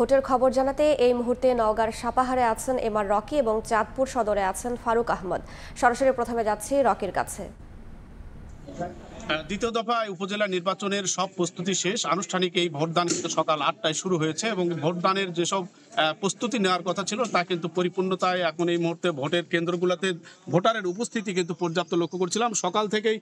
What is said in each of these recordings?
ভোটের খবর জানাতে এই মুহূর্তে নওগাঁর সাপাহারে আছেন আর রকি এবং চাঁদপুর সদরে আছেন ফারুক আহমদ সরাসরি প্রথমে যাচ্ছি রকির কাছে দ্বিতীয় দফায় উপজেলা নির্বাচনের সব প্রস্তুতি শেষ আনুষ্ঠানিক এই ভোটদান কিন্তু সকাল আটটায় শুরু হয়েছে এবং ভোটদানের যেসব প্রস্তুতি নেওয়ার কথা ছিল তা কিন্তু পরিপূর্ণতায় এখন এই মুহূর্তে ভোটের কেন্দ্রগুলোতে ভোটারের উপস্থিতি কিন্তু পর্যাপ্ত লক্ষ্য করছিলাম সকাল থেকেই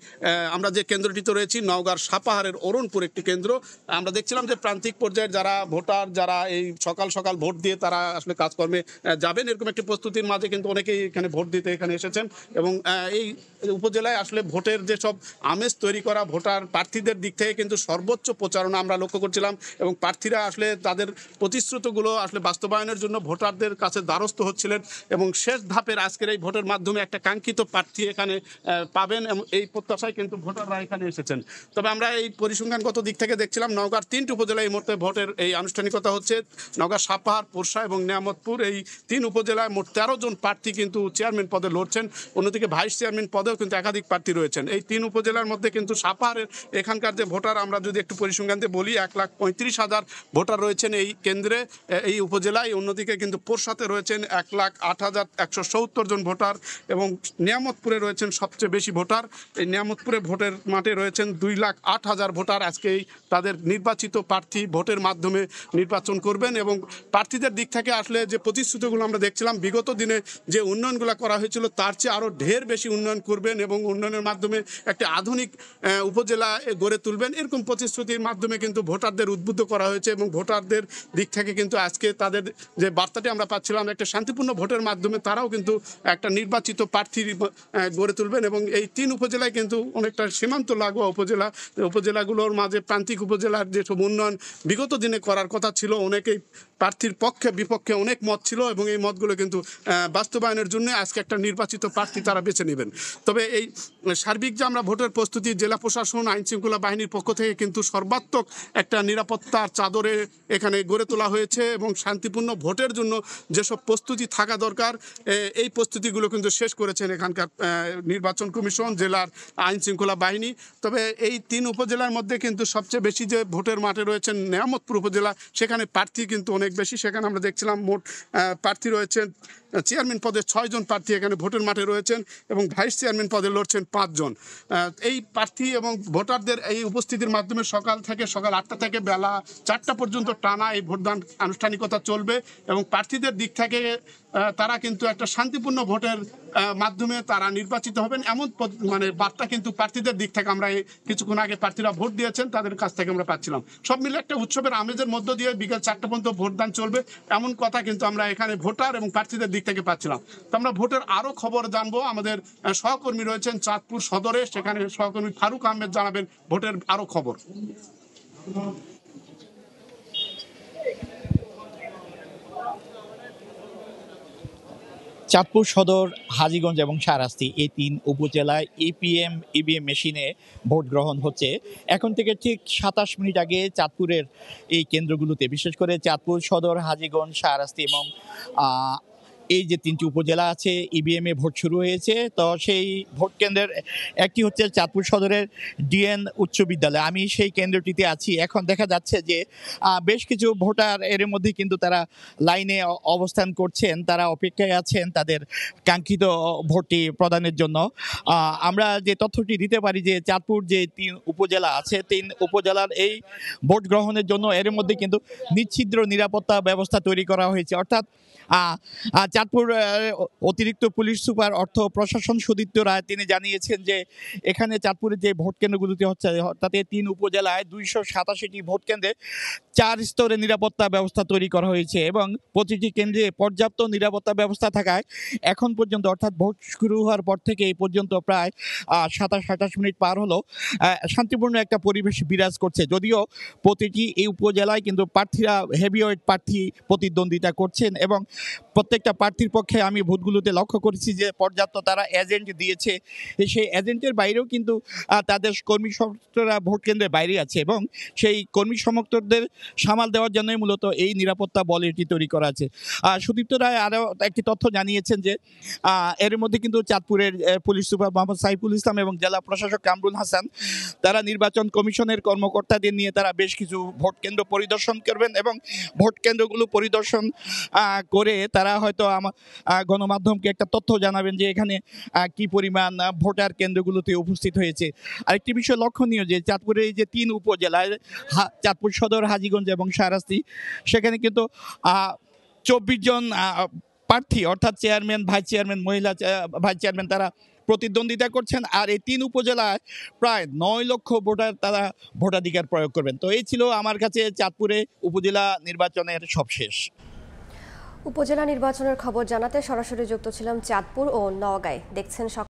আমরা যে কেন্দ্রটিতে রয়েছি নওগাঁর সাপাহারের অরুণপুর একটি কেন্দ্র আমরা দেখছিলাম যে প্রান্তিক পর্যায়ের যারা ভোটার যারা এই সকাল সকাল ভোট দিয়ে তারা আসলে কাজকর্মে যাবেন এরকম একটি প্রস্তুতির মাঝে কিন্তু অনেকেই এখানে ভোট দিতে এখানে এসেছেন এবং এই উপজেলায় আসলে ভোটের যেসব আমেজ তৈরি তৈরি করা ভোটার প্রার্থীদের দিক থেকে কিন্তু সর্বোচ্চ প্রচারণা আমরা লক্ষ্য করছিলাম এবং প্রার্থীরা আসলে তাদের প্রতিশ্রুতগুলো আসলে বাস্তবায়নের জন্য ভোটারদের কাছে দ্বারস্থ হচ্ছিলেন এবং শেষ ধাপের আজকের এই ভোটের মাধ্যমে একটা কাঙ্ক্ষিত প্রার্থী এখানে পাবেন এবং এই প্রত্যাশায় কিন্তু ভোটাররা এখানে এসেছেন তবে আমরা এই পরিসংখ্যানগত দিক থেকে দেখছিলাম নওগাঁর তিনটি উপজেলায় এই মুহূর্তে ভোটের এই আনুষ্ঠানিকতা হচ্ছে নওগাঁ সাপাহার পোরশা এবং নিয়ামতপুর এই তিন উপজেলায় মোট তেরো জন প্রার্থী কিন্তু চেয়ারম্যান পদে লড়ছেন অন্যদিকে ভাইস চেয়ারম্যান পদেও কিন্তু একাধিক প্রার্থী রয়েছেন এই তিন উপজেলার মধ্যে কিন্তু কিন্তু সাপার এখানকার যে ভোটার আমরা যদি একটু পরিসংখ্যানতে বলি এক লাখ পঁয়ত্রিশ হাজার ভোটার রয়েছেন এই কেন্দ্রে এই উপজেলায় অন্যদিকে কিন্তু পোরসাতে রয়েছেন এক লাখ আট হাজার একশো সত্তর জন ভোটার এবং নিয়ামতপুরে রয়েছেন সবচেয়ে বেশি ভোটার এই নিয়ামতপুরে ভোটের মাঠে রয়েছেন দুই লাখ আট হাজার ভোটার আজকেই তাদের নির্বাচিত প্রার্থী ভোটের মাধ্যমে নির্বাচন করবেন এবং প্রার্থীদের দিক থেকে আসলে যে প্রতিশ্রুতিগুলো আমরা দেখছিলাম বিগত দিনে যে উন্নয়নগুলো করা হয়েছিল তার চেয়ে আরও ঢের বেশি উন্নয়ন করবেন এবং উন্নয়নের মাধ্যমে একটি আধুনিক উপজেলা গড়ে তুলবেন এরকম প্রতিশ্রুতির মাধ্যমে কিন্তু ভোটারদের উদ্বুদ্ধ করা হয়েছে এবং ভোটারদের দিক থেকে কিন্তু আজকে তাদের যে বার্তাটি আমরা পাচ্ছিলাম একটা শান্তিপূর্ণ ভোটের মাধ্যমে তারাও কিন্তু একটা নির্বাচিত প্রার্থী গড়ে তুলবেন এবং এই তিন উপজেলায় কিন্তু অনেকটা সীমান্ত লাগোয়া উপজেলা উপজেলাগুলোর মাঝে প্রান্তিক উপজেলার যেসব উন্নয়ন বিগত দিনে করার কথা ছিল অনেকেই প্রার্থীর পক্ষে বিপক্ষে অনেক মত ছিল এবং এই মতগুলো কিন্তু বাস্তবায়নের জন্য আজকে একটা নির্বাচিত প্রার্থী তারা বেছে নেবেন তবে এই সার্বিক যে আমরা ভোটের প্রস্তুতি জেলা প্রশাসন আইন শৃঙ্খলা বাহিনীর পক্ষ থেকে কিন্তু সর্বাত্মক একটা নিরাপত্তার চাদরে এখানে গড়ে তোলা হয়েছে এবং শান্তিপূর্ণ ভোটের জন্য যেসব প্রস্তুতি থাকা দরকার এই প্রস্তুতিগুলো কিন্তু শেষ করেছেন এখানকার নির্বাচন কমিশন জেলার আইন শৃঙ্খলা বাহিনী তবে এই তিন উপজেলার মধ্যে কিন্তু সবচেয়ে বেশি যে ভোটের মাঠে রয়েছেন নিয়ামতপুর উপজেলা সেখানে প্রার্থী কিন্তু অনেক বেশি সেখানে আমরা দেখছিলাম মোট প্রার্থী রয়েছেন চেয়ারম্যান পদে ছয়জন প্রার্থী এখানে ভোটের মাঠে রয়েছেন এবং ভাইস চেয়ারম্যান পদে লড়ছেন পাঁচজন এই প্রার্থী এবং ভোটারদের এই উপস্থিতির মাধ্যমে সকাল থেকে সকাল আটটা থেকে বেলা চারটা পর্যন্ত টানা এই ভোটদান আনুষ্ঠানিকতা চলবে এবং প্রার্থীদের দিক থেকে তারা কিন্তু একটা শান্তিপূর্ণ ভোটের মাধ্যমে তারা নির্বাচিত হবেন এমন মানে বার্তা কিন্তু প্রার্থীদের দিক থেকে আমরা কিছুক্ষণ আগে প্রার্থীরা ভোট দিয়েছেন তাদের কাছ থেকে আমরা পাচ্ছিলাম সব মিলে একটা উৎসবের আমেজের মধ্য দিয়ে বিকেল চারটা পর্যন্ত ভোটদান চলবে এমন কথা কিন্তু আমরা এখানে ভোটার এবং প্রার্থীদের দিক দিক থেকে পাচ্ছিলাম তো আমরা ভোটের আরও খবর জানবো আমাদের সহকর্মী রয়েছেন চাঁদপুর সদরে সেখানে সহকর্মী ফারুক আহমেদ জানাবেন ভোটের আরও খবর চাঁদপুর সদর হাজিগঞ্জ এবং সারাস্তি এই তিন উপজেলায় ইপিএম ইভিএম মেশিনে ভোট গ্রহণ হচ্ছে এখন থেকে ঠিক সাতাশ মিনিট আগে চাঁদপুরের এই কেন্দ্রগুলোতে বিশেষ করে চাঁদপুর সদর হাজিগঞ্জ সারাস্তি এবং এই যে তিনটি উপজেলা আছে ইভিএম e এ ভোট শুরু হয়েছে তো সেই ভোট কেন্দ্রের একটি হচ্ছে চাঁদপুর সদরের ডিএন উচ্চ বিদ্যালয় আমি সেই কেন্দ্রটিতে আছি এখন দেখা যাচ্ছে যে বেশ কিছু ভোটার এর মধ্যে কিন্তু তারা লাইনে অবস্থান করছেন তারা অপেক্ষায় আছেন তাদের কাঙ্ক্ষিত ভোটটি প্রদানের জন্য আমরা যে তথ্যটি দিতে পারি যে চাঁদপুর যে তিন উপজেলা আছে তিন উপজেলার এই ভোট গ্রহণের জন্য এর মধ্যে কিন্তু নিচ্ছিদ্র নিরাপত্তা ব্যবস্থা তৈরি করা হয়েছে অর্থাৎ চাঁদপুর অতিরিক্ত পুলিশ সুপার অর্থ প্রশাসন সুদীপ্ত রায় তিনি জানিয়েছেন যে এখানে চাঁদপুরের যে ভোট কেন্দ্রগুলোতে হচ্ছে অর্থাৎ তিন উপজেলায় দুইশো সাতাশিটি ভোট কেন্দ্রে চার স্তরে নিরাপত্তা ব্যবস্থা তৈরি করা হয়েছে এবং প্রতিটি কেন্দ্রে পর্যাপ্ত নিরাপত্তা ব্যবস্থা থাকায় এখন পর্যন্ত অর্থাৎ ভোট শুরু হওয়ার পর থেকে এই পর্যন্ত প্রায় সাতাশ আঠাশ মিনিট পার হলো শান্তিপূর্ণ একটা পরিবেশ বিরাজ করছে যদিও প্রতিটি এই উপজেলায় কিন্তু প্রার্থীরা হেভিওয়েট প্রার্থী প্রতিদ্বন্দ্বিতা করছেন এবং প্রত্যেকটা প্রার্থীর পক্ষে আমি ভোটগুলোতে লক্ষ্য করেছি যে পর্যাপ্ত তারা এজেন্ট দিয়েছে সেই এজেন্টের বাইরেও কিন্তু তাদের কর্মী সমর্থকরা ভোট কেন্দ্রের বাইরে আছে এবং সেই কর্মী সমর্থকদের সামাল দেওয়ার জন্যই মূলত এই নিরাপত্তা বল এটি তৈরি করা আছে আর সুদীপ্ত রায় আরও একটি তথ্য জানিয়েছেন যে এর মধ্যে কিন্তু চাঁদপুরের পুলিশ সুপার মোহাম্মদ সাইফুল ইসলাম এবং জেলা প্রশাসক কামরুল হাসান তারা নির্বাচন কমিশনের কর্মকর্তাদের নিয়ে তারা বেশ কিছু ভোট কেন্দ্র পরিদর্শন করবেন এবং ভোট কেন্দ্রগুলো পরিদর্শন করে তারা হয়তো আমার গণমাধ্যমকে একটা তথ্য জানাবেন যে এখানে কি পরিমাণ ভোটার কেন্দ্রগুলোতে উপস্থিত হয়েছে আরেকটি বিষয় লক্ষণীয় যে চাঁদপুরের এই যে তিন উপজেলায় চাঁদপুর সদর হাজিগঞ্জ এবং সারাস্তি সেখানে কিন্তু চব্বিশ জন প্রার্থী অর্থাৎ চেয়ারম্যান ভাইস চেয়ারম্যান মহিলা ভাইস চেয়ারম্যান তারা প্রতিদ্বন্দ্বিতা করছেন আর এই তিন উপজেলায় প্রায় নয় লক্ষ ভোটার তারা ভোটাধিকার প্রয়োগ করবেন তো এই ছিল আমার কাছে চাঁদপুরে উপজেলা নির্বাচনের সবশেষ উপজেলা নির্বাচনের খবর জানাতে সরাসরি যুক্ত ছিলাম চাঁদপুর ও নওগাঁয় দেখছেন